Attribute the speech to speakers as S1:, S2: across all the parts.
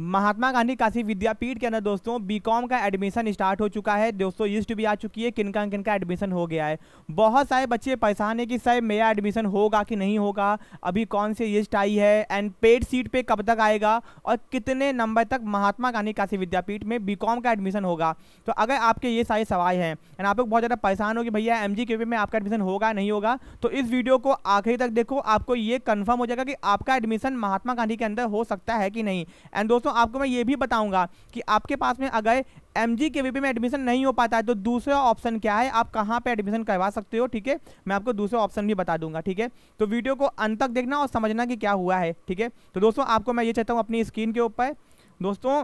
S1: महात्मा गांधी काशी विद्यापीठ के अंदर दोस्तों बीकॉम का एडमिशन स्टार्ट हो चुका है दोस्तों लिस्ट भी आ चुकी है किनका किनका एडमिशन हो गया है बहुत सारे बच्चे परेशान हैं कि सर मेरा एडमिशन होगा कि नहीं होगा अभी कौन सी लिस्ट आई है एंड पेड सीट पे कब तक आएगा और कितने नंबर तक महात्मा गांधी काशी विद्यापीठ में बी का एडमिशन होगा तो अगर आपके ये सारे सवाल हैं एंड आप लोग बहुत ज़्यादा परेशान हो कि भैया एम जी में आपका एडमिशन होगा नहीं होगा तो इस वीडियो को आखिरी तक देखो आपको ये कन्फर्म हो जाएगा कि आपका एडमिशन महात्मा गांधी के अंदर हो सकता है कि नहीं एंड दोस्तों दोस्तों आपको मैं ये भी बताऊंगा कि आपके पास में अगर एम जी के में एडमिशन नहीं हो पाता है तो दूसरा ऑप्शन क्या है आप कहाँ पे एडमिशन करवा सकते हो ठीक है मैं आपको दूसरा ऑप्शन भी बता दूंगा ठीक है तो वीडियो को अंत तक देखना और समझना कि क्या हुआ है ठीक है तो दोस्तों आपको मैं ये चाहता हूँ अपनी स्क्रीन के ऊपर दोस्तों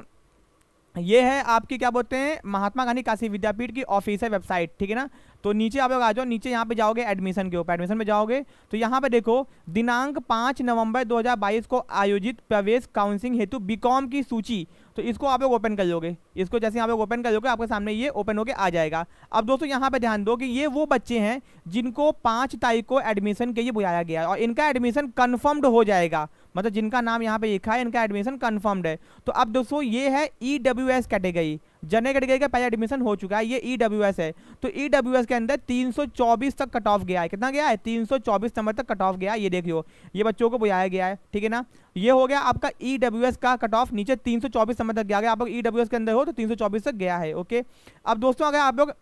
S1: ये है आपकी क्या बोलते हैं महात्मा गांधी काशी विद्यापीठ की ऑफिसर वेबसाइट ठीक है ना तो नीचे आप लोग आ जाओ नीचे यहाँ पे जाओगे एडमिशन के ऊपर एडमिशन में जाओगे तो यहाँ पे देखो दिनांक पाँच नवंबर 2022 को आयोजित प्रवेश काउंसिलिंग हेतु बीकॉम की सूची तो इसको आप लोग ओपन कर लोगे इसको जैसे आप लोग ओपन कर लोगे आपके सामने ये ओपन होके आ जाएगा अब दोस्तों यहाँ पे ध्यान दो कि ये वो बच्चे हैं जिनको पाँच तारीख को एडमिशन के लिए बुलाया गया और इनका एडमिशन कन्फर्म्ड हो जाएगा मतलब जिनका नाम यहाँ पे लिखा है इनका एडमिशन कन्फर्म्ड है तो अब दोस्तों ये है E e category general category का पहला एडमिशन हो चुका है ये ई e है तो ई e के अंदर 324 तक कट ऑफ गया है कितना गया है 324 नंबर तक कट ऑफ गया है ये देखियो ये बच्चों को बुझाया गया है ठीक है ना ये हो गया आपका ई e का कट ऑफ नीचे 324 नंबर तक गया गया आप लोग ई के अंदर हो तो 324 तक गया है ओके अब दोस्तों अगर आप लोग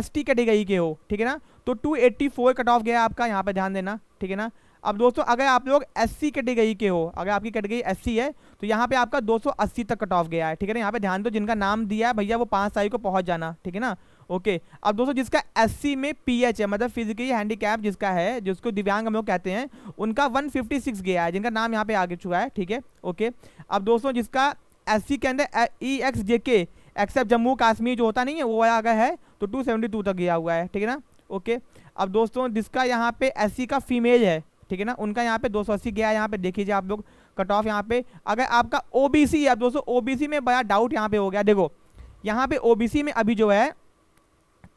S1: एस कैटेगरी के हो ठीक है ना तो 284 कट ऑफ गया आपका यहाँ पर ध्यान देना ठीक है ना अब दोस्तों अगर आप लोग एस सी कैटेगरी के हो अगर आपकी कैटेगरी एस सी है तो यहाँ पे आपका 280 तक कट ऑफ गया है ठीक है ना यहाँ पे ध्यान दो जिनका नाम दिया है भैया वो पाँच तारीख को पहुँच जाना ठीक है ना ओके अब दोस्तों जिसका एस सी में पी एच है मतलब फिजिकली हैंडीकैप जिसका है जिसको दिव्यांग हम लोग कहते हैं उनका सिक्स गया है जिनका नाम यहाँ पे आगे छुआ है ठीक है ओके अब दोस्तों जिसका एस के अंदर ई एक्स जे के एक्सेप्ट जम्मू कश्मीर जो होता नहीं है वो अगर है तो टू तक गया हुआ है ठीक है ना ओके अब दोस्तों जिसका यहाँ पे एस का फीमेल है ठीक है ना उनका यहाँ पे अस्सी गया यहाँ पे देख लीजिए आप लोग कट ऑफ यहाँ पे अगर आपका ओबीसी अब दोस्तों ओबीसी में बड़ा डाउट यहाँ पे हो गया देखो यहाँ पे ओबीसी में अभी जो है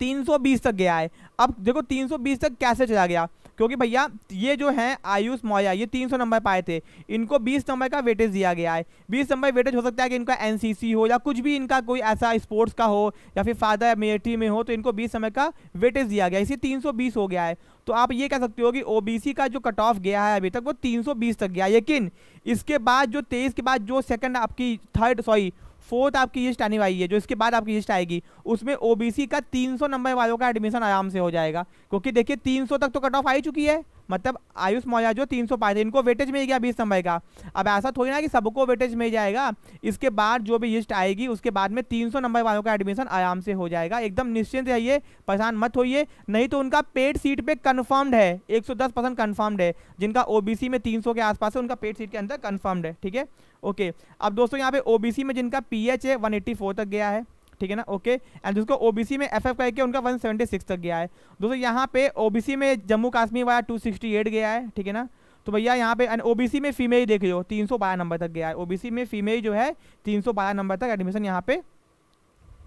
S1: 320 तक गया है अब देखो 320 तक कैसे चला गया क्योंकि भैया ये जो है आयुष मौर्या ये 300 नंबर पाए थे इनको 20 नंबर का वेटेज दिया गया है 20 नंबर वेटेज हो सकता है कि इनका एनसीसी हो या कुछ भी इनका कोई ऐसा स्पोर्ट्स का हो या फिर फादर मेटी में हो तो इनको बीस नंबर का वेटेज दिया गया इसी 320 हो गया है तो आप ये कह सकते हो कि ओबीसी का जो कट ऑफ गया है अभी तक वो 320 तक गया लेकिन इसके बाद जो तेईस के बाद जो सेकंड आपकी थर्ड सॉरी फोर्थ आपकी लिस्ट आने वाली है जो इसके बाद आपकी लिस्ट आएगी उसमें ओबीसी का 300 नंबर वालों का एडमिशन आराम से हो जाएगा क्योंकि देखिए 300 तक तो कट ऑफ आ ही चुकी है मतलब आयुष मौर्या जो तीन सौ पाँच इनको वेटेज मिल गया बीस नंबर का अब ऐसा थोड़ी ना कि सबको वेटेज मिल जाएगा इसके बाद जो भी लिस्ट आएगी उसके बाद में तीन सौ नंबर वालों का एडमिशन आराम से हो जाएगा एकदम निश्चिंत रहिए परेशान मत होइए नहीं तो उनका पेड सीट पे कन्फर्म्ड है एक सौ दस परसेंट कन्फर्म्ड है जिनका ओबीसी में तीन सौ के आसपास है उनका पेड सीट के अंदर कन्फर्म्ड है ठीक है ओके अब दोस्तों यहाँ पे ओबीसी में जिनका पीएच है 184 तक गया है ठीक है ना ओके एंड जिसको ओबीसी में एफएफ करके उनका 176 तक गया है दोस्तों यहाँ पे ओबीसी में जम्मू कश्मीर वाला 268 गया है ठीक है ना तो भैया यहाँ पे ओबीसी में फीमेल देख लो तीन सौ बारह नंबर तक गया है ओबीसी में फीमेल जो है तीन सौ बारह नंबर तक एडमिशन यहाँ पे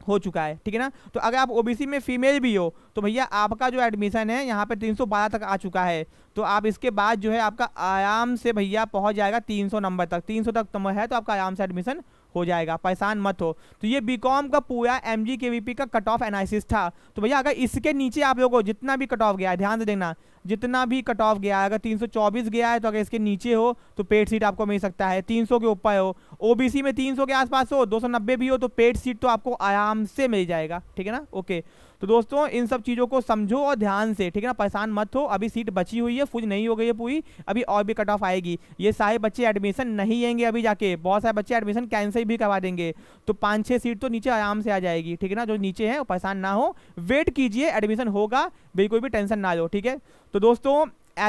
S1: हो चुका है ठीक है ना तो अगर आप ओबीसी में फीमेल भी हो तो भैया आपका जो एडमिशन है यहाँ पे 312 तक आ चुका है तो आप इसके बाद जो है आपका आराम से भैया पहुँच जाएगा 300 नंबर तक 300 तक तो है तो आपका आराम से एडमिशन हो जाएगा परेशान मत हो तो ये बीकॉम का पूरा M G K V P का कट ऑफ एनालिसिस था तो भैया अगर इसके नीचे आप लोगों को जितना भी कट ऑफ गया है ध्यान से देखना जितना भी कट ऑफ गया है अगर 324 गया है तो अगर इसके नीचे हो तो पेड सीट आपको मिल सकता है 300 के ऊपर हो ओबीसी में 300 के आसपास हो 290 भी हो तो पेड सीट तो आपको आराम से मिल जाएगा ठीक है ना ओके तो दोस्तों इन सब चीज़ों को समझो और ध्यान से ठीक है ना परेशान मत हो अभी सीट बची हुई है फुल नहीं हो गई है पूरी अभी और भी कट ऑफ आएगी ये सारे बच्चे एडमिशन नहीं लेंगे अभी जाके बहुत सारे बच्चे एडमिशन कैंसिल भी करवा देंगे तो पाँच छः सीट तो नीचे आराम से आ जाएगी ठीक है ना जो नीचे है परेशान ना हो वेट कीजिए एडमिशन होगा बिल्कुल भी टेंशन ना लो ठीक है तो दोस्तों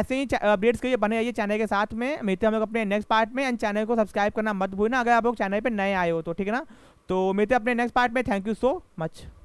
S1: ऐसे ही अपडेट्स के लिए बने रहिए चैनल के साथ में मिलते हम लोग अपने नेक्स्ट पार्ट में एंड चैनल को सब्सक्राइब करना मत भूलना अगर आप लोग चैनल पर नए आए हो तो ठीक है ना तो मिलते अपने नेक्स्ट पार्ट में थैंक यू सो मच